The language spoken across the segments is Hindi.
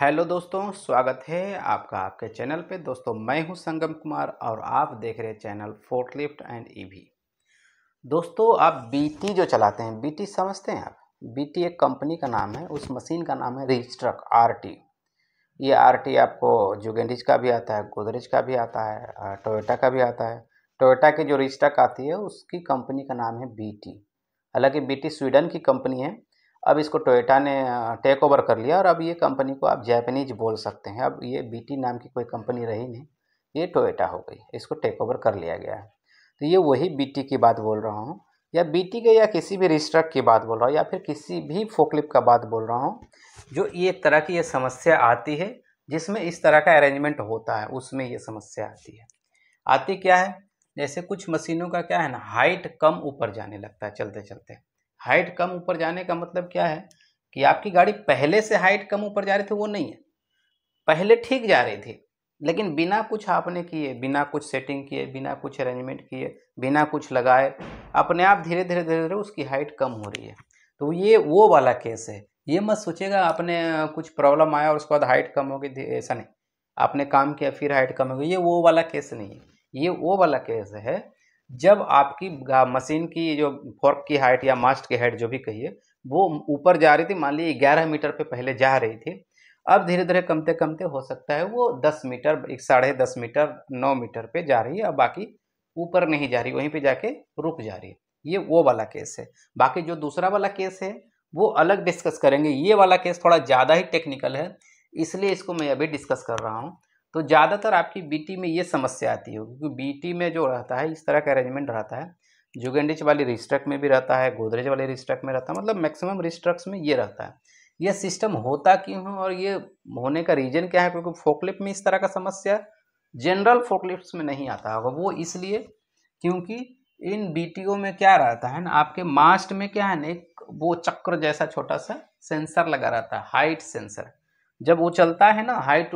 हेलो दोस्तों स्वागत है आपका आपके चैनल पे दोस्तों मैं हूं संगम कुमार और आप देख रहे हैं चैनल फोर्टलिफ्ट एंड ईवी दोस्तों आप बीटी जो चलाते हैं बीटी समझते हैं आप बीटी एक कंपनी का नाम है उस मशीन का नाम है आर आरटी ये आरटी आपको जुगेंडिज का भी आता है गोदरेज का भी आता है टोयोटा का भी आता है टोयोटा की जो रिस्ट्रक आती है उसकी कंपनी का नाम है बी हालांकि बी स्वीडन की कंपनी है अब इसको टोयोटा ने टेक ओवर कर लिया और अब ये कंपनी को आप जैपनीज बोल सकते हैं अब ये बी नाम की कोई कंपनी रही नहीं ये टोयोटा हो गई इसको टेक ओवर कर लिया गया है तो ये वही बी की बात बोल रहा हूँ या बी के या किसी भी रिस्ट्रक की बात बोल रहा हूँ या फिर किसी भी फोकलिप का बात बोल रहा हूँ जो ये तरह की ये समस्या आती है जिसमें इस तरह का अरेंजमेंट होता है उसमें ये समस्या आती है आती क्या है जैसे कुछ मशीनों का क्या है ना हाइट कम ऊपर जाने लगता है चलते चलते हाइट कम ऊपर जाने का मतलब क्या है कि आपकी गाड़ी पहले से हाइट कम ऊपर जा रही थी वो नहीं है पहले ठीक जा रही थी लेकिन बिना कुछ आपने किए बिना कुछ सेटिंग किए बिना कुछ अरेंजमेंट किए बिना कुछ लगाए अपने आप धीरे धीरे धीरे धीरे उसकी हाइट कम हो रही है तो ये वो वाला केस है ये मत सोचेगा आपने कुछ प्रॉब्लम आया और उसके बाद हाइट कम होगी ऐसा नहीं आपने काम किया फिर हाइट कम होगी ये वो वाला केस नहीं है ये वो वाला केस है जब आपकी मशीन की जो फोर्क की हाइट या मास्ट की हाइट जो भी कहिए वो ऊपर जा रही थी मान लीजिए ग्यारह मीटर पे पहले जा रही थी अब धीरे धीरे कमते कमते हो सकता है वो दस मीटर एक साढ़े दस मीटर नौ मीटर पे जा रही है अब बाकी ऊपर नहीं जा रही वहीं पे जाके रुक जा रही है ये वो वाला केस है बाकी जो दूसरा वाला केस है वो अलग डिस्कस करेंगे ये वाला केस थोड़ा ज़्यादा ही टेक्निकल है इसलिए इसको मैं अभी डिस्कस कर रहा हूँ तो ज़्यादातर आपकी बीटी में ये समस्या आती होगी क्योंकि बीटी में जो रहता है इस तरह का अरेंजमेंट रहता है जुगेंडिच वाली रिस्ट्रक में भी रहता है गोदरेज वाले रिस्ट्रक में रहता है मतलब मैक्सिमम रिस्ट्रक्स में ये रहता है यह सिस्टम होता क्यों है और ये होने का रीजन क्या है क्योंकि फोकलिप में इस तरह का समस्या जनरल फोकलिप्स में नहीं आता होगा वो इसलिए क्योंकि इन बी में क्या रहता है ना आपके मास्ट में क्या है ना एक वो चक्र जैसा छोटा सा सेंसर लगा रहता है हाइट सेंसर जब वो चलता है ना हाइट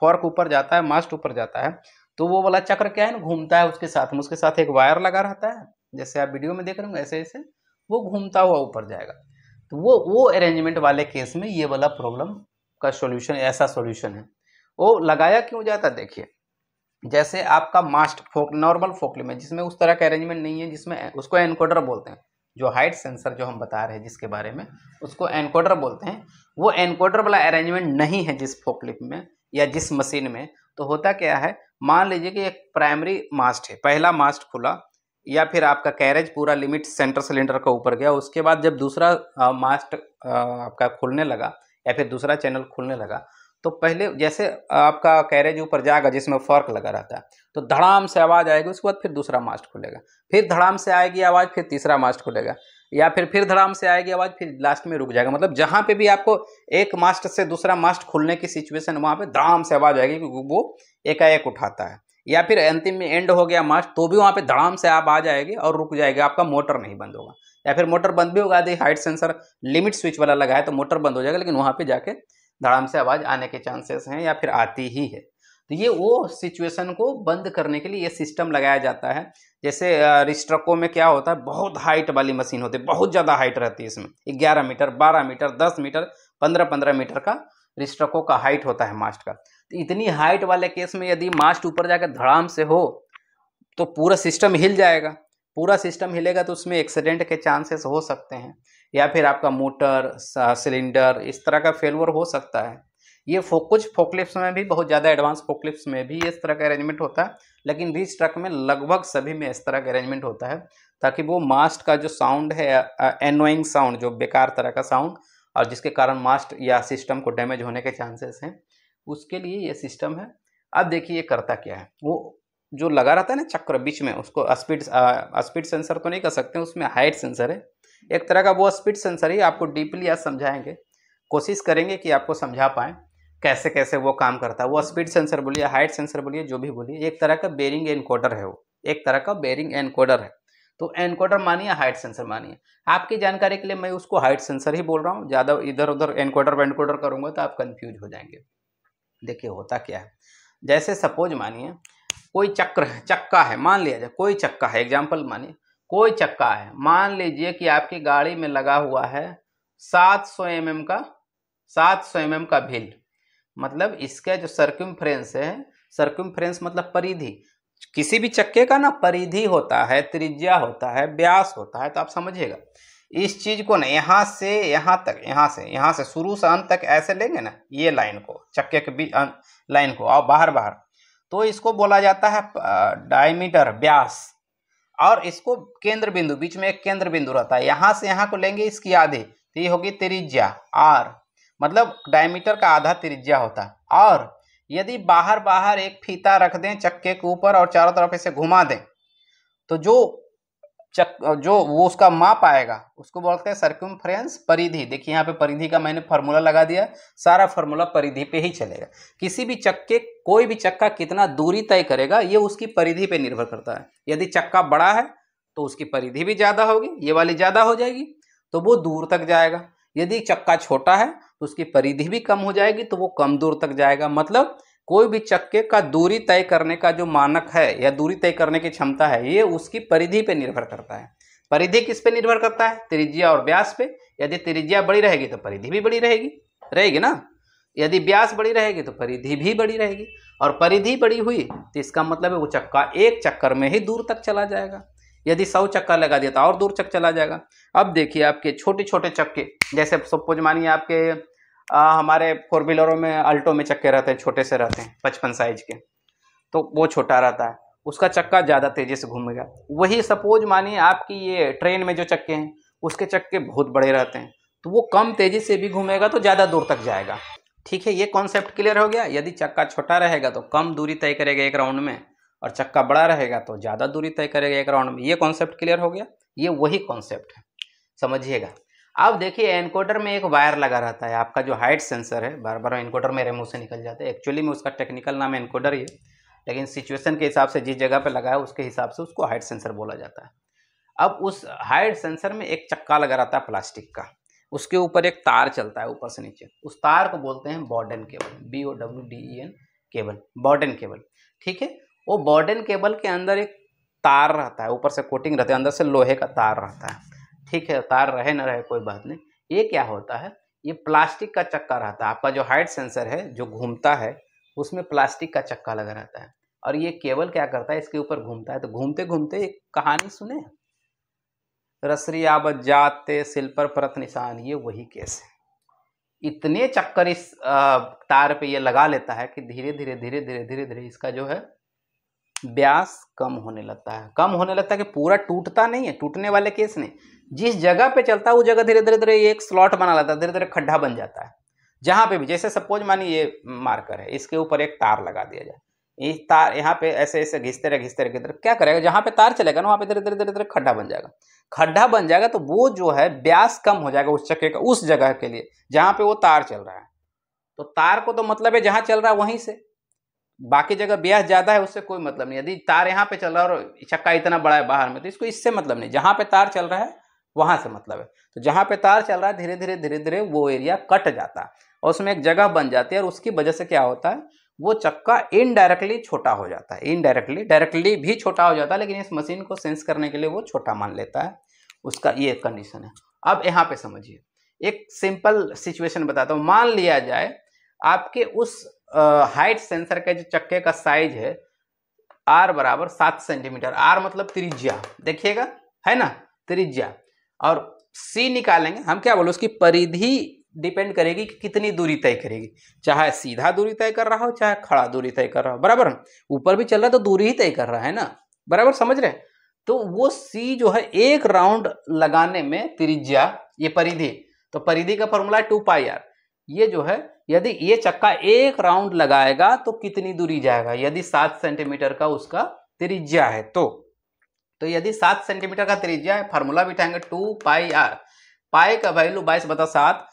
फॉर्क ऊपर जाता है मास्ट ऊपर जाता है तो वो वाला चक्र क्या है ना घूमता है उसके साथ में उसके साथ एक वायर लगा रहता है जैसे आप वीडियो में देख रहे हो ऐसे ऐसे वो घूमता हुआ ऊपर जाएगा तो वो वो अरेंजमेंट वाले केस में ये वाला प्रॉब्लम का सोल्यूशन ऐसा सोल्यूशन है वो लगाया क्यों जाता देखिए जैसे आपका मास्ट फोक नॉर्मल फोकले में जिसमें उस तरह का अरेंजमेंट नहीं है जिसमें उसको एनकोडर बोलते हैं जो हाइट सेंसर जो हम बता रहे हैं जिसके बारे में उसको एनकोडर बोलते हैं वो एनकोडर वाला अरेंजमेंट नहीं है जिस फोकलिप में या जिस मशीन में तो होता क्या है मान लीजिए कि एक प्राइमरी मास्ट है पहला मास्ट खुला या फिर आपका कैरेज पूरा लिमिट सेंटर सिलेंडर का ऊपर गया उसके बाद जब दूसरा आ, मास्ट आ, आपका खुलने लगा या फिर दूसरा चैनल खुलने लगा तो पहले जैसे आपका कैरेज ऊपर जाएगा जिसमें फर्क लगा रहता है तो धड़ाम से आवाज़ आएगी उसके बाद फिर दूसरा मास्ट खुलेगा फिर धड़ाम से आएगी आवाज़ फिर तीसरा मास्ट खुलेगा या फिर फिर धड़ाम से आएगी आवाज़ फिर लास्ट में रुक जाएगा मतलब जहाँ पे भी आपको एक मास्ट से दूसरा मास्ट खुलने की सिचुएशन वहाँ पे धड़ाम से आवाज़ आएगी क्योंकि वो एकाएक उठाता है या फिर अंतिम में एंड हो गया मास्ट तो भी वहाँ पे धड़ाम से आप आ जाएगी और रुक जाएगी आपका मोटर नहीं बंद होगा या फिर मोटर बंद भी होगा यदि हाइट सेंसर लिमिट स्विच वाला लगा है तो मोटर बंद हो जाएगा लेकिन वहाँ पर जाके धड़ाम से आवाज़ आने के चांसेस हैं या फिर आती ही है तो ये वो सिचुएशन को बंद करने के लिए ये सिस्टम लगाया जाता है जैसे रिस्ट्रकों में क्या होता है बहुत हाइट वाली मशीन होती है बहुत ज़्यादा हाइट रहती है इसमें ग्यारह मीटर बारह मीटर दस मीटर पंद्रह पंद्रह मीटर का रिस्ट्रकों का हाइट होता है मास्ट का तो इतनी हाइट वाले केस में यदि मास्ट ऊपर जाकर धड़ाम से हो तो पूरा सिस्टम हिल जाएगा पूरा सिस्टम हिलेगा तो उसमें एक्सीडेंट के चांसेस हो सकते हैं या फिर आपका मोटर सिलेंडर इस तरह का फेलवर हो सकता है ये फो, कुछ फोकलिप्स में भी बहुत ज़्यादा एडवांस फोकलिप्स में भी इस तरह का अरेंजमेंट होता है लेकिन रीच ट्रक में लगभग सभी में इस तरह का अरेंजमेंट होता है ताकि वो मास्ट का जो साउंड है एनोइंग साउंड जो बेकार तरह का साउंड और जिसके कारण मास्ट या सिस्टम को डैमेज होने के चांसेस हैं उसके लिए ये सिस्टम है अब देखिए ये करता क्या है वो जो लगा रहता है ना चक्र बीच में उसको स्पीड स्पीड सेंसर तो नहीं कर सकते उसमें हाइट सेंसर है एक तरह का वो स्पीड सेंसर ही आपको डीपली आज समझाएंगे कोशिश करेंगे कि आपको समझा पाएँ कैसे कैसे वो काम करता है वो स्पीड सेंसर बोलिए हाइट सेंसर बोलिए जो भी बोलिए एक तरह का बेरिंग एनकोडर है वो एक तरह का बेरिंग एनकोडर है तो एनकोडर मानिए हाइट सेंसर मानिए आपकी जानकारी के लिए मैं उसको हाइट सेंसर ही बोल रहा हूँ ज़्यादा इधर उधर एनकोडर वनकोडर करूँगा तो आप कन्फ्यूज हो जाएंगे देखिए होता क्या है जैसे सपोज मानिए कोई चक्र है चक्का है मान लिया जाए कोई चक्का है एग्जाम्पल मानिए कोई चक्का है मान लीजिए कि आपकी गाड़ी में लगा हुआ है 700 सौ mm का 700 सौ mm का भील मतलब इसका जो सर्क्यूम है सर्क्यूम मतलब परिधि किसी भी चक्के का ना परिधि होता है त्रिज्या होता है व्यास होता है तो आप समझिएगा इस चीज को ना यहाँ से यहाँ तक यहाँ से यहाँ से शुरू से अंत तक ऐसे लेंगे ना ये लाइन को चक्के के बीच लाइन को और बाहर बाहर तो इसको बोला जाता है डायमीटर व्यास और इसको केंद्र बिंदु बीच में एक केंद्र बिंदु रहता है यहाँ से यहाँ को लेंगे इसकी आधी तो ये होगी त्रिज्या आर मतलब डायमीटर का आधा त्रिज्या होता और यदि बाहर बाहर एक फीता रख दें चक्के के ऊपर और चारों तरफ इसे घुमा दें तो जो चक जो वो उसका माप आएगा उसको बोलते हैं सर्क्यूम परिधि देखिए यहाँ पे परिधि का मैंने फार्मूला लगा दिया सारा फार्मूला परिधि पे ही चलेगा किसी भी चक्के कोई भी चक्का कितना दूरी तय करेगा ये उसकी परिधि पे निर्भर करता है यदि चक्का बड़ा है तो उसकी परिधि भी ज़्यादा होगी ये वाली ज़्यादा हो जाएगी तो वो दूर तक जाएगा यदि चक्का छोटा है उसकी परिधि भी कम हो जाएगी तो वो कम दूर तक जाएगा मतलब कोई भी चक्के का दूरी तय करने का जो मानक है या दूरी तय करने की क्षमता है ये उसकी परिधि पर निर्भर करता है परिधि किस पर निर्भर करता है त्रिज्या और व्यास पे यदि त्रिज्या बड़ी रहेगी तो परिधि भी बड़ी रहेगी रहेगी ना यदि व्यास बड़ी रहेगी तो परिधि भी बड़ी रहेगी और परिधि बड़ी हुई तो इसका मतलब है वो चक्का एक चक्कर में ही दूर तक चला जाएगा यदि सौ चक्कर लगा दिया तो और दूर तक चला जाएगा अब देखिए आपके छोटे छोटे चक्के जैसे सपोज मानिए आपके आ, हमारे फोर व्हीलरों में अल्टो में चक्के रहते हैं छोटे से रहते हैं पचपन साइज के तो वो छोटा रहता है उसका चक्का ज़्यादा तेज़ी से घूमेगा वही सपोज मानिए आपकी ये ट्रेन में जो चक्के हैं उसके चक्के बहुत बड़े रहते हैं तो वो कम तेज़ी से भी घूमेगा तो ज़्यादा दूर तक जाएगा ठीक है ये कॉन्सेप्ट क्लियर हो गया यदि चक्का छोटा रहेगा तो कम दूरी तय करेगा एक राउंड में और चक्का बड़ा रहेगा तो ज़्यादा दूरी तय करेगा एक राउंड में ये कॉन्सेप्ट क्लियर हो गया ये वही कॉन्सेप्ट है समझिएगा अब देखिए एनकोडर में एक वायर लगा रहता है आपका जो हाइट सेंसर है बार बार एनकोडर मेरे मुंह से निकल जाता है एक्चुअली में उसका टेक्निकल नाम एनकोडर ही है लेकिन सिचुएशन के हिसाब से जिस जगह पर लगा है उसके हिसाब से उसको हाइट सेंसर बोला जाता है अब उस हाइट सेंसर में एक चक्का लगा रहता है प्लास्टिक का उसके ऊपर एक तार चलता है ऊपर से नीचे उस तार को बोलते हैं Bowden cable B O W D E N cable Bowden cable ठीक है वो बॉर्डन केबल के अंदर एक तार रहता है ऊपर से कोटिंग रहता है अंदर से लोहे का तार रहता है ठीक है तार रहे ना रहे कोई बात नहीं ये क्या होता है ये प्लास्टिक का चक्का रहता है आपका जो हाइट सेंसर है जो घूमता है उसमें प्लास्टिक का चक्का लगा रहता है और ये केबल क्या करता है इसके ऊपर घूमता है तो घूमते घूमते एक कहानी सुने रसरी आबद जाते सिल पर परत निशान ये वही केस है इतने चक्कर इस तार पे ये लगा लेता है कि धीरे धीरे धीरे धीरे धीरे धीरे इसका जो है ब्यास कम होने लगता है कम होने लगता है कि पूरा टूटता नहीं है टूटने वाले केस नहीं जिस जगह पे चलता है वो जगह धीरे धीरे धीरे एक स्लॉट बना लेता है धीरे धीरे खड्ढा बन जाता है जहाँ पे भी जैसे सपोज मानिए ये मार्कर है इसके ऊपर एक तार लगा दिया जाए इस तार यहाँ पे ऐसे ऐसे घिसते रहे घिसते रहे क्या करेगा जहाँ पे तार चलेगा ना वहाँ पे धीरे धीरे धीरे धीरे खड्डा बन जाएगा खड्ढा बन जाएगा तो वो जो है ब्यास कम हो जाएगा उस चक्के का उस जगह के लिए जहाँ पे वो तार चल रहा है तो तार को तो मतलब है जहाँ चल रहा है वहीं से बाकी जगह ब्यास ज़्यादा है उससे कोई मतलब नहीं यदि तार यहाँ पे चल रहा है और चक्का इतना बड़ा है बाहर में तो इसको इससे मतलब नहीं जहाँ पे तार चल रहा है वहाँ से मतलब है तो जहाँ पे तार चल रहा है धीरे धीरे धीरे धीरे वो एरिया कट जाता है और उसमें एक जगह बन जाती है और उसकी वजह से क्या होता है वो चक्का इनडायरेक्टली छोटा हो जाता है इनडायरेक्टली डायरेक्टली भी छोटा हो जाता है लेकिन इस मशीन को सेंस करने के लिए वो छोटा मान लेता है उसका ये कंडीशन है अब यहाँ पे समझिए एक सिंपल सिचुएशन बताता हूँ मान लिया जाए आपके उस हाइट सेंसर के जो चक्के का साइज है आर बराबर सात सेंटीमीटर आर मतलब त्रिज्या देखिएगा है ना त्रिज्या और सी निकालेंगे हम क्या बोले उसकी परिधि डिपेंड करेगी कि कितनी दूरी तय करेगी चाहे सीधा दूरी तय कर रहा हो चाहे खड़ा दूरी तय कर रहा हो बराबर ऊपर भी चल रहा है तो दूरी ही तय कर रहा है ना बराबर समझ रहे हैं तो वो सी जो है एक राउंड लगाने में त्रिज्या ये परिधि तो परिधि का फॉर्मूला है टू पाई आर ये जो है यदि ये चक्का एक राउंड लगाएगा तो कितनी दूरी जाएगा यदि सात सेंटीमीटर का उसका त्रिज्या है तो तो यदि सात सेंटीमीटर का त्रिज्या है फार्मूला बिठाएंगे टू पाई आर पाई का वैल्यू बाईस बता सात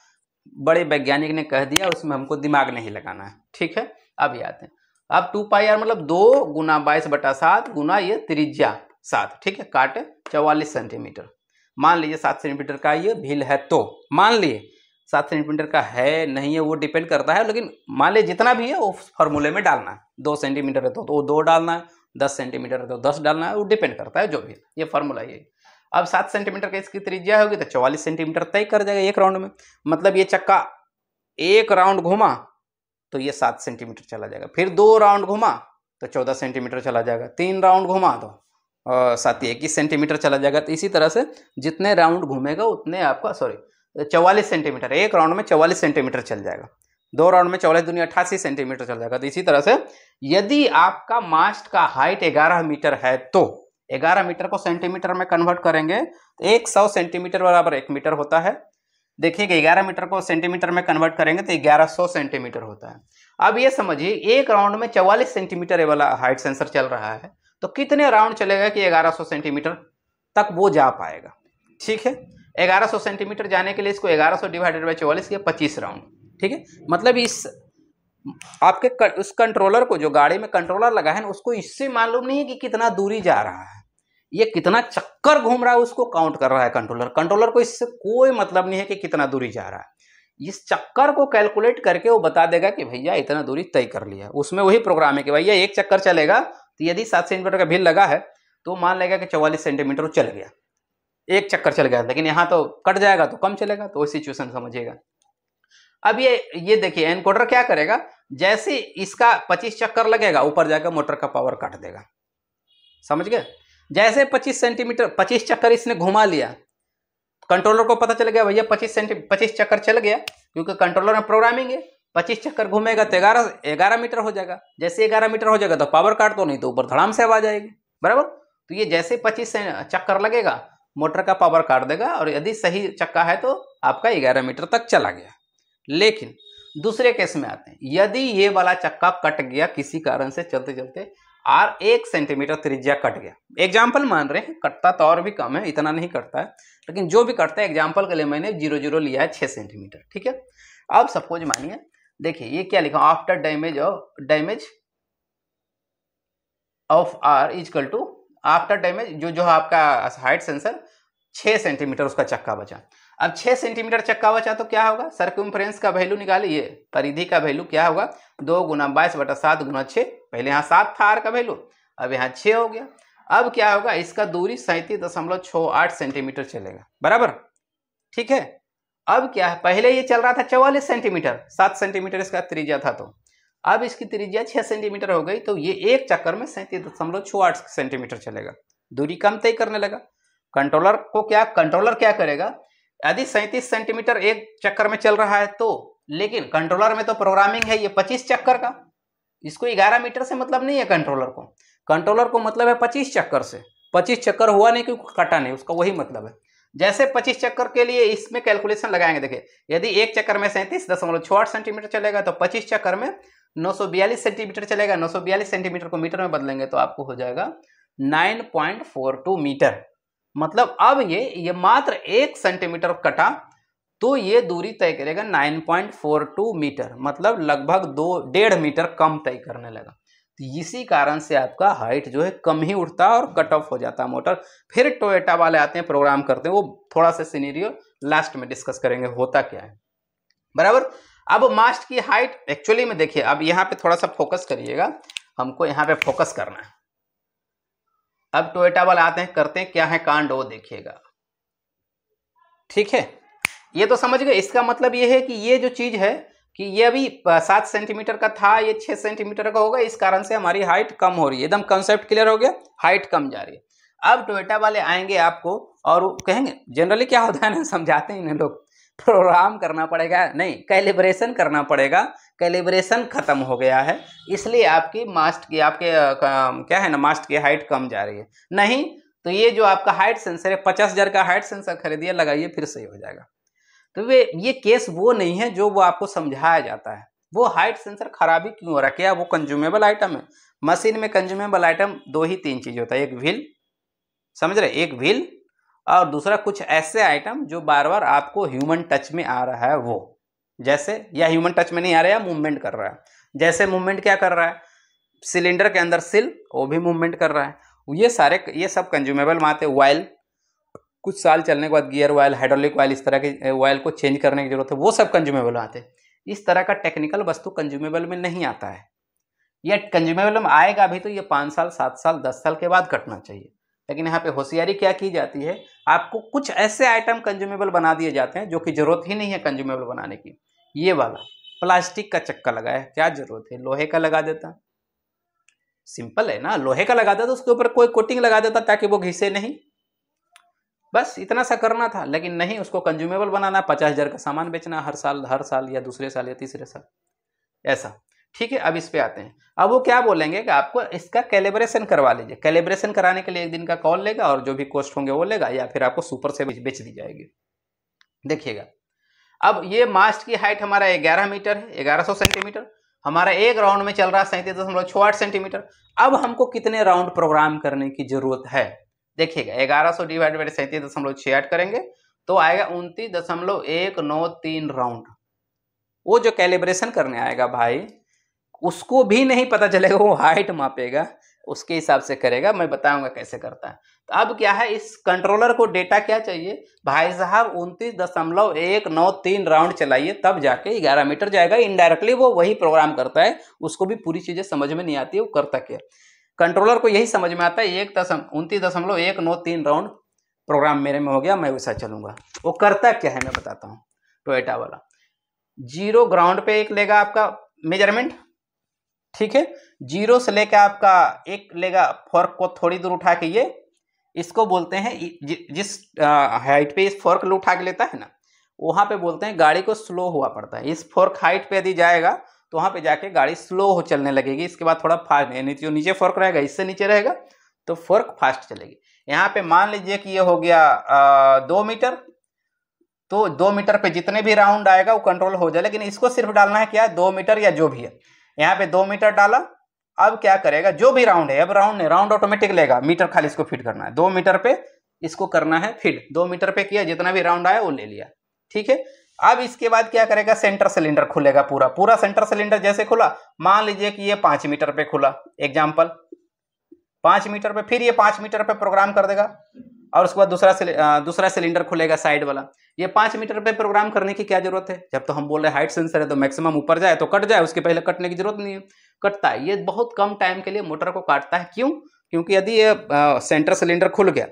बड़े वैज्ञानिक ने कह दिया उसमें हमको दिमाग नहीं लगाना है ठीक है अब ये आते हैं अब टू पाई आर मतलब दो गुना बाईस बटा सात गुना ये त्रिज्या सात ठीक है काट चौवालीस सेंटीमीटर मान लीजिए सात सेंटीमीटर का ये भील है तो मान लिए सात सेंटीमीटर का है नहीं है वो डिपेंड करता है लेकिन मान लीजिए जितना भी है वो फॉर्मूले में डालना है दो सेंटीमीटर है तो, तो वो दो डालना है दस सेंटीमीटर तो दस डालना है वो डिपेंड करता है जो भी ये फॉर्मूला ये अब सात सेंटीमीटर का इसकी त्रिज्या होगी तो चौवालीस सेंटीमीटर तय कर जाएगा एक राउंड में मतलब ये चक्का एक राउंड घुमा तो ये सात सेंटीमीटर चला जाएगा फिर दो राउंड घुमा तो चौदह सेंटीमीटर चला जाएगा तीन राउंड घुमा तो साथ ही इक्कीस सेंटीमीटर चला जाएगा तो इसी तरह से जितने राउंड घूमेगा उतने आपका सॉरी चवालीस सेंटीमीटर एक राउंड में चौवालीस सेंटीमीटर चल जाएगा दो राउंड में चौलाई दुनिया अट्ठासी सेंटीमीटर चल जाएगा तो इसी तरह से यदि आपका मास्ट का हाइट ग्यारह मीटर है तो ग्यारह मीटर को सेंटीमीटर में कन्वर्ट करेंगे तो एक सौ सेंटीमीटर बराबर एक मीटर होता है देखिए ग्यारह मीटर को सेंटीमीटर में कन्वर्ट करेंगे तो ग्यारह सौ सेंटीमीटर होता है अब ये समझिए एक राउंड में चौवालीस सेंटीमीटर वाला हाइट सेंसर चल रहा है तो कितने राउंड चलेगा कि ग्यारह सौ सेंटीमीटर तक वो जा पाएगा ठीक है ग्यारह सौ सेंटीमीटर जाने के लिए इसको ग्यारह सौ डिवाइडेड बाई चौवालीस या पच्चीस राउंड ठीक है मतलब इस आपके कर, उस कंट्रोलर को जो गाड़ी में कंट्रोलर लगा है ना उसको इससे मालूम नहीं है कि कितना दूरी जा रहा है ये कितना चक्कर घूम रहा है उसको काउंट कर रहा है कंट्रोलर कंट्रोलर को इससे कोई मतलब नहीं है कि कितना दूरी जा रहा है इस चक्कर को कैलकुलेट करके वो बता देगा कि भैया इतना दूरी तय कर लिया उसमें वही प्रोग्राम है कि भैया एक चक्कर चलेगा तो यदि सात सेंटीमीटर का भील लगा है तो मान लेगा कि चौवालीस सेंटीमीटर चल गया एक चक्कर चल गया लेकिन यहाँ तो कट जाएगा तो कम चलेगा तो वही सिचुएसन समझिएगा अब ये ये देखिए एनकोडर क्या करेगा जैसे इसका 25 चक्कर लगेगा ऊपर जाकर मोटर का पावर काट देगा समझ गए जैसे 25 सेंटीमीटर 25 चक्कर इसने घुमा लिया कंट्रोलर को पता चल गया भैया 25 सेंटी 25 चक्कर चल गया क्योंकि कंट्रोलर में प्रोग्रामिंग है 25 चक्कर घूमेगा तो ग्यारह ग्यारह मीटर हो जाएगा जैसे ग्यारह मीटर हो जाएगा तो पावर काट दो नहीं तो ऊपर धड़ाम से आवाज आएगी बराबर तो ये जैसे पच्चीस चक्कर लगेगा मोटर का पावर काट देगा और यदि सही चक्का है तो आपका ग्यारह मीटर तक चला गया लेकिन दूसरे केस में आते हैं यदि ये वाला चक्का कट गया किसी कारण से चलते चलते आर एक सेंटीमीटर त्रिज्या कट गया एग्जाम्पल मान रहे हैं कटता तो और भी कम है इतना नहीं कटता है लेकिन जो भी कटता है एग्जाम्पल के लिए मैंने जीरो जीरो लिया है छः सेंटीमीटर ठीक है अब सपोज मानिए देखिए ये क्या लिखा after damage of damage of R equal to after damage जो जो आपका हाइट सेंसर छः सेंटीमीटर उसका चक्का बचा अब छः सेंटीमीटर चक्का बचा तो क्या होगा सर्कम्फ्रेंस का वैल्यू निकालिए परिधि का वैल्यू क्या होगा दो गुना बाईस बटा सात गुना छः पहले यहाँ सात था आर का वैल्यू अब यहाँ छः हो गया अब क्या होगा इसका दूरी सैंतीस दशमलव छः आठ सेंटीमीटर चलेगा बराबर ठीक है अब क्या है पहले ये चल रहा था चौवालीस सेंटीमीटर सात सेंटीमीटर इसका त्रिजा था तो अब इसकी त्रिजा छः सेंटीमीटर हो गई तो ये एक चक्कर में सैंतीस दशमलव छः आठ सेंटीमीटर चलेगा दूरी कम तय करने लगा कंट्रोलर को क्या कंट्रोलर क्या करेगा यदि सैंतीस सेंटीमीटर एक चक्कर में चल रहा है तो लेकिन कंट्रोलर में तो प्रोग्रामिंग है ये पच्चीस चक्कर का इसको ग्यारह मीटर से मतलब नहीं है कंट्रोलर को कंट्रोलर को मतलब है पच्चीस चक्कर से पच्चीस चक्कर हुआ नहीं क्योंकि कटा नहीं उसका वही मतलब है जैसे पच्चीस चक्कर के लिए इसमें कैलकुलेशन लगाएंगे देखिए यदि एक चक्कर में सैंतीस दशमलव छः आठ सेंटीमीटर चलेगा तो पच्चीस चक्कर में नौ सौ बयालीस सेंटीमीटर चलेगा नौ सौ बयालीस सेंटीमीटर को मीटर में बदलेंगे तो आपको हो जाएगा nine point four two metre मतलब अब ये ये मात्र एक सेंटीमीटर कटा तो ये दूरी तय करेगा 9.42 मीटर मतलब लगभग दो डेढ़ मीटर कम तय करने लगा तो इसी कारण से आपका हाइट जो है कम ही उठता है और कट ऑफ हो जाता है मोटर फिर टोयोटा वाले आते हैं प्रोग्राम करते हैं वो थोड़ा सा सीनेरियो लास्ट में डिस्कस करेंगे होता क्या है बराबर अब मास्ट की हाइट एक्चुअली में देखिए अब यहाँ पे थोड़ा सा फोकस करिएगा हमको यहाँ पे फोकस करना है अब टोयोटा वाले आते हैं करते हैं क्या है कांड वो देखिएगा ठीक है ये तो समझ गए इसका मतलब ये है कि ये जो चीज़ है कि ये अभी सात सेंटीमीटर का था ये छह सेंटीमीटर का होगा इस कारण से हमारी हाइट कम हो रही है एकदम कंसेप्ट क्लियर हो गया हाइट कम जा रही है अब टोयोटा वाले आएंगे आपको और कहेंगे जनरली क्या होता है ना समझाते हैं इन्हें लोग प्रोग्राम करना पड़ेगा नहीं कैलिब्रेशन करना पड़ेगा कैलिब्रेशन ख़त्म हो गया है इसलिए आपकी मास्ट की आपके क्या है ना मास्ट की हाइट कम जा रही है नहीं तो ये जो आपका हाइट सेंसर है पचास हज़ार का हाइट सेंसर खरीदिए लगाइए फिर सही हो जाएगा तो वे ये केस वो नहीं है जो वो आपको समझाया जाता है वो हाइट सेंसर खराबी क्यों हो रहा क्या वो कंज्यूमेबल आइटम है मशीन में कंज्यूमेबल आइटम दो ही तीन चीज़ होता है एक व्हील समझ रहे एक व्हील और दूसरा कुछ ऐसे आइटम जो बार बार आपको ह्यूमन टच में आ रहा है वो जैसे या ह्यूमन टच में नहीं आ रहा है मूवमेंट कर रहा है जैसे मूवमेंट क्या कर रहा है सिलेंडर के अंदर सिल वो भी मूवमेंट कर रहा है ये सारे ये सब कंज्यूमेबल माते वायल कुछ साल चलने के बाद गियर वायल हाइड्रोलिक वायल इस तरह के वायल को चेंज करने की जरूरत है वो सब कंज्यूमेबल आते हैं इस तरह का टेक्निकल वस्तु कंज्यूमेबल में नहीं आता है यह कंज्यूमेबल में आएगा भी तो ये पाँच साल सात साल दस साल के बाद कटना चाहिए लेकिन यहाँ पे होशियारी क्या की जाती है आपको कुछ ऐसे आइटम कंज्यूमेबल बना दिए जाते हैं जो कि ज़रूरत ही नहीं है कंज्यूमेबल बनाने की ये वाला प्लास्टिक का चक्का लगाया क्या ज़रूरत है लोहे का लगा देता सिंपल है ना लोहे का लगा देता तो उसके ऊपर कोई कोटिंग लगा देता ताकि वो घिसे नहीं बस इतना सा करना था लेकिन नहीं उसको कंज्यूमेबल बनाना पचास हज़ार का सामान बेचना हर साल हर साल या दूसरे साल या तीसरे साल ऐसा ठीक है अब इस पर आते हैं अब वो क्या बोलेंगे कि आपको इसका कैलिब्रेशन करवा लीजिए कैलिब्रेशन कराने के लिए एक दिन का कॉल लेगा और जो भी कॉस्ट होंगे वो लेगा या फिर आपको सुपर से बेच दी जाएगी देखिएगा अब ये मास्ट की हाइट हमारा ग्यारह मीटर है ग्यारह सौ सेंटीमीटर हमारा एक राउंड में चल रहा है सैंतीस दशमलव छः आठ सेंटीमीटर अब हमको कितने राउंड प्रोग्राम करने की जरूरत है देखिएगा ग्यारह सौ डिवाइड बाई सैंतीस दशमलव छः आठ करेंगे तो आएगा उनतीस दशमलव एक नौ तीन राउंड वो जो कैलिब्रेशन करने आएगा भाई उसको भी नहीं पता चलेगा वो हाइट मापेगा उसके हिसाब से करेगा मैं बताऊंगा कैसे करता है तो अब क्या है इस कंट्रोलर को डेटा क्या चाहिए भाई साहब उनतीस दशमलव एक नौ तीन राउंड चलाइए तब जाके ग्यारह मीटर जाएगा इनडायरेक्टली वो वही प्रोग्राम करता है उसको भी पूरी चीज़ें समझ में नहीं आती है वो करता क्या कंट्रोलर को यही समझ में आता है एक दशम उनतीस दशमलव एक नौ तीन राउंड प्रोग्राम मेरे में हो गया मैं वैसा चलूँगा वो करता क्या है मैं बताता हूँ टोयटा वाला जीरो ग्राउंड पे एक लेगा आपका मेजरमेंट ठीक है जीरो से लेकर आपका एक लेगा फर्क को थोड़ी दूर उठा के ये इसको बोलते हैं जिस हाइट पे इस फॉर्क उठा के लेता है ना वहाँ पे बोलते हैं गाड़ी को स्लो हुआ पड़ता है इस फोर्क हाइट पे यदि जाएगा तो वहाँ पे जाके गाड़ी स्लो हो चलने लगेगी इसके बाद थोड़ा फास्ट यानी जो नीचे फोर्क रहेगा इससे नीचे रहेगा तो फोर्क फास्ट चलेगी यहाँ पे मान लीजिए कि ये हो गया आ, दो मीटर तो दो मीटर पे जितने भी राउंड आएगा वो कंट्रोल हो जाए लेकिन इसको सिर्फ डालना है क्या दो मीटर या जो भी है यहाँ पे दो मीटर डाला अब क्या करेगा जो भी राउंड है अब राउंड नहीं राउंड ऑटोमेटिक लेगा मीटर खाली इसको फिट करना है दो मीटर पे इसको करना है फिट दो मीटर पे किया जितना भी राउंड आया वो ले लिया ठीक है अब इसके बाद क्या करेगा सेंटर सिलेंडर खुलेगा पूरा पूरा सेंटर सिलेंडर जैसे खुला मान लीजिए कि ये पांच मीटर पे खुला एग्जाम्पल पांच मीटर पे फिर ये पांच मीटर पे प्रोग्राम कर देगा और उसके बाद दूसरा सिले दूसरा सिलेंडर खुलेगा साइड वाला ये पाँच मीटर पे प्रोग्राम करने की क्या जरूरत है जब तो हम बोल रहे हैं हाइट सेंसर है तो मैक्सिमम ऊपर जाए तो कट जाए उसके पहले कटने की जरूरत नहीं है कटता है ये बहुत कम टाइम के लिए मोटर को काटता है क्यों क्योंकि यदि ये सेंटर सिलेंडर खुल गया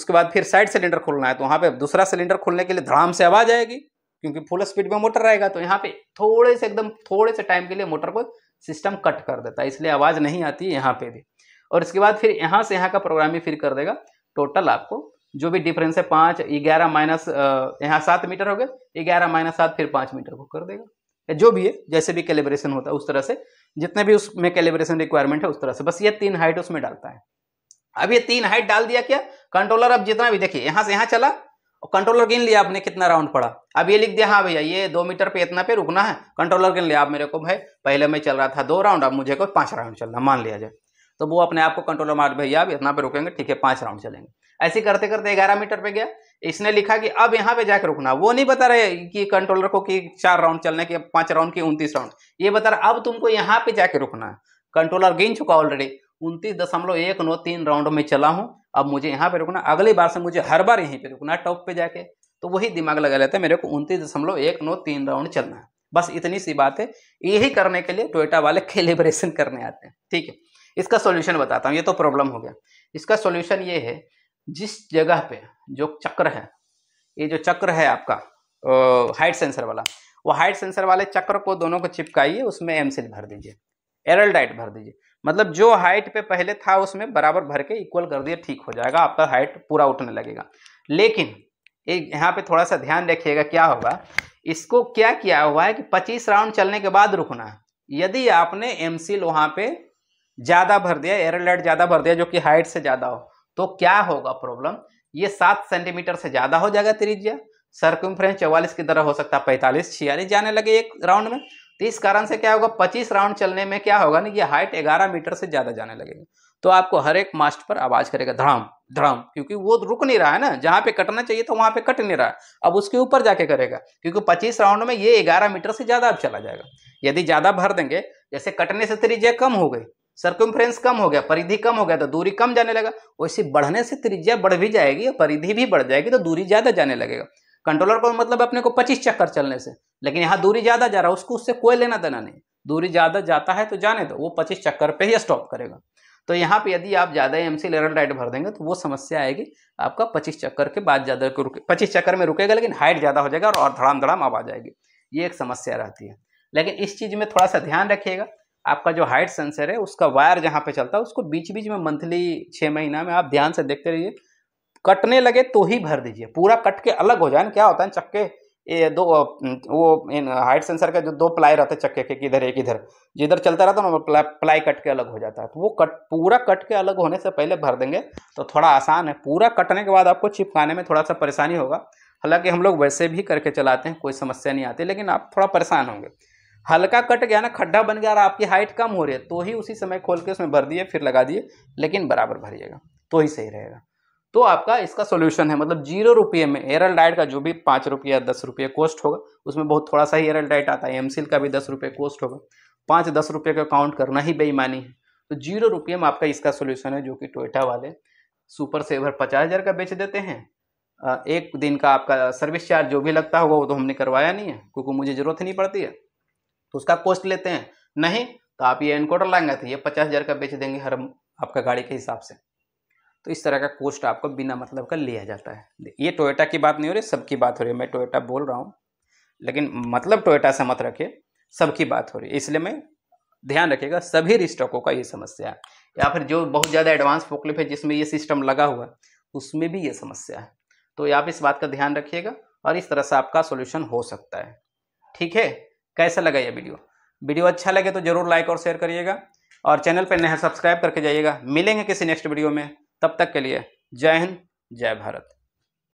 उसके बाद फिर साइड सिलेंडर खुलना है तो वहाँ पे दूसरा सिलेंडर खुलने के लिए धड़ाम से आवाज आएगी क्योंकि फुल स्पीड में मोटर रहेगा तो यहाँ पे थोड़े से एकदम थोड़े से टाइम के लिए मोटर को सिस्टम कट कर देता है इसलिए आवाज़ नहीं आती यहाँ पे भी और इसके बाद फिर यहाँ से यहाँ का प्रोग्राम भी फिर कर देगा टोटल आपको जो भी डिफरेंस है पाँच ग्यारह माइनस यहाँ सात मीटर हो गए ग्यारह माइनस सात फिर पाँच मीटर को कर देगा जो भी है जैसे भी कैलिब्रेशन होता है उस तरह से जितने भी उसमें कैलिब्रेशन रिक्वायरमेंट है उस तरह से बस ये तीन हाइट उसमें डालता है अब ये तीन हाइट डाल दिया क्या कंट्रोलर अब जितना भी देखिए यहाँ से यहाँ चला और कंट्रोलर गिन लिया आपने कितना राउंड पड़ा अब ये लिख दिया हाँ भैया ये दो मीटर पे इतना पे रुकना है कंट्रोलर गिन लिया आप मेरे को भाई पहले मैं चल रहा था दो राउंड अब मुझे को पांच राउंड चलना मान लिया जाए तो वो अपने आप को कंट्रोलर मार भैया अब इतना पे रुकेंगे ठीक है पांच राउंड चलेंगे ऐसे करते करते ग्यारह मीटर पे गया इसने लिखा कि अब यहाँ पे जाकर रुकना वो नहीं बता रहे कि कंट्रोलर को कि चार राउंड चलने के पांच राउंड के उन्तीस राउंड ये बता रहा अब तुमको यहाँ पे जाके रुकना है कंट्रोलर गिन चुका ऑलरेडी उनतीस दशमलव एक नौ तीन राउंड में चला हूँ अब मुझे यहाँ पे रुकना अगली बार से मुझे हर बार यहीं पे रुकना है टॉप पे जाके तो वही दिमाग लगा लेता है मेरे को उनतीस दशमलव एक नौ तीन राउंड चलना है बस इतनी सी बात है यही करने के लिए टोयटा वाले कैलिब्रेशन करने आते हैं ठीक है इसका सॉल्यूशन बताता हूँ ये तो प्रॉब्लम हो गया इसका सॉल्यूशन ये है जिस जगह पे जो चक्र है ये जो चक्र है आपका हाइट सेंसर वाला वो हाइट सेंसर वाले चक्र को दोनों को चिपकाइए उसमें एम भर दीजिए एरल्डाइट भर दीजिए मतलब जो हाइट पे पहले था उसमें बराबर भर के इक्वल कर दिए ठीक हो जाएगा आपका हाइट पूरा उठने लगेगा लेकिन एक यहाँ पे थोड़ा सा ध्यान रखिएगा क्या होगा इसको क्या किया हुआ है कि 25 राउंड चलने के बाद रुकना है यदि आपने एम वहाँ पे ज़्यादा भर दिया एयर लाइट ज़्यादा भर दिया जो कि हाइट से ज़्यादा हो तो क्या होगा प्रॉब्लम ये सात सेंटीमीटर से ज़्यादा हो जाएगा त्रिज्या सर्कुमफ्रेंस चौवालीस की तरह हो सकता है पैंतालीस छियालीस जाने लगे एक राउंड में तो इस कारण से क्या होगा पच्चीस राउंड चलने में क्या होगा ना ये हाइट ग्यारह मीटर से ज़्यादा जाने लगेगी तो आपको हर एक मास्ट पर आवाज़ करेगा धड़ाम धड़ाम क्योंकि वो रुक नहीं रहा है ना जहाँ पे कटना चाहिए तो वहाँ पे कट नहीं रहा अब उसके ऊपर जाके करेगा क्योंकि 25 राउंड में ये 11 मीटर से ज़्यादा अब चला जाएगा यदि ज़्यादा भर देंगे जैसे कटने से त्रिज्या कम हो गई सर्कुम्फ्रेंस कम हो गया परिधि कम हो गया तो दूरी कम जाने लगा वैसे बढ़ने से त्रिज्या बढ़ भी जाएगी और परिधि भी बढ़ जाएगी तो दूरी ज़्यादा जाने लगेगा कंट्रोलर को मतलब अपने को पच्चीस चक्कर चलने से लेकिन यहाँ दूरी ज़्यादा जा रहा है उसको उससे कोई लेना देना नहीं दूरी ज़्यादा जाता है तो जाने दो वो पच्चीस चक्कर पर ही स्टॉप करेगा तो यहाँ पर यदि आप ज़्यादा एम सी लेरल राइट भर देंगे तो वो समस्या आएगी आपका पच्चीस चक्कर के बाद ज़्यादा रुके पच्चीस चक्कर में रुकेगा लेकिन हाइट ज़्यादा हो जाएगा और धड़ाम धड़ाम आवाज आएगी ये एक समस्या रहती है लेकिन इस चीज़ में थोड़ा सा ध्यान रखिएगा आपका जो हाइट सेंसर है उसका वायर जहाँ पे चलता है उसको बीच बीच में मंथली छः महीना में आप ध्यान से देखते रहिए कटने लगे तो ही भर दीजिए पूरा कट के अलग हो जाए ना क्या होता है चक्के ये दो वो इन हाइट सेंसर का जो दो प्लाई रहते हैं चक्के के किधर एक इधर जिधर चलता रहता है ना प्ला, प्लाई कट के अलग हो जाता है तो वो कट पूरा कट के अलग होने से पहले भर देंगे तो थोड़ा आसान है पूरा कटने के बाद आपको चिपकाने में थोड़ा सा परेशानी होगा हालांकि हम लोग वैसे भी करके चलाते हैं कोई समस्या नहीं आती लेकिन आप थोड़ा परेशान होंगे हल्का कट गया ना खड्डा बन गया और आपकी हाइट कम हो रही है तो ही उसी समय खोल के उसमें भर दिए फिर लगा दिए लेकिन बराबर भरिएगा तो ही सही रहेगा तो आपका इसका सोल्यूशन है मतलब जीरो रुपये में एरल डाइट का जो भी पाँच रुपये या दस रुपये कॉस्ट होगा उसमें बहुत थोड़ा सा ही एरल डाइट आता है एमसिल का भी दस रुपये कोस्ट होगा पाँच दस रुपये का काउंट करना ही बेईमानी है तो जीरो रुपये में आपका इसका सोल्यूशन है जो कि टोयटा वाले सुपर सेवर पचास हज़ार का बेच देते हैं एक दिन का आपका सर्विस चार्ज जो भी लगता होगा वो तो हमने करवाया नहीं है क्योंकि मुझे ज़रूरत नहीं पड़ती है तो उसका कॉस्ट लेते हैं नहीं तो आप ये एनकोडर लाएंगे तो ये पचास हज़ार का बेच देंगे हर आपका गाड़ी के हिसाब से तो इस तरह का कोस्ट आपको बिना मतलब का लिया जाता है ये टोयोटा की बात नहीं हो रही सबकी बात हो रही है मैं टोयोटा बोल रहा हूँ लेकिन मतलब टोयोटा से मत रखिए सबकी बात हो रही है इसलिए मैं ध्यान रखिएगा सभी रिस्टॉकों का ये समस्या है या फिर जो बहुत ज़्यादा एडवांस फोकलिफ है जिसमें ये सिस्टम लगा हुआ है उसमें भी ये समस्या है तो आप इस बात का ध्यान रखिएगा और इस तरह से आपका सोल्यूशन हो सकता है ठीक है कैसा लगा यह वीडियो वीडियो अच्छा लगे तो जरूर लाइक और शेयर करिएगा और चैनल पर नया सब्सक्राइब करके जाइएगा मिलेंगे किसी नेक्स्ट वीडियो में तब तक के लिए जय हिंद जय भारत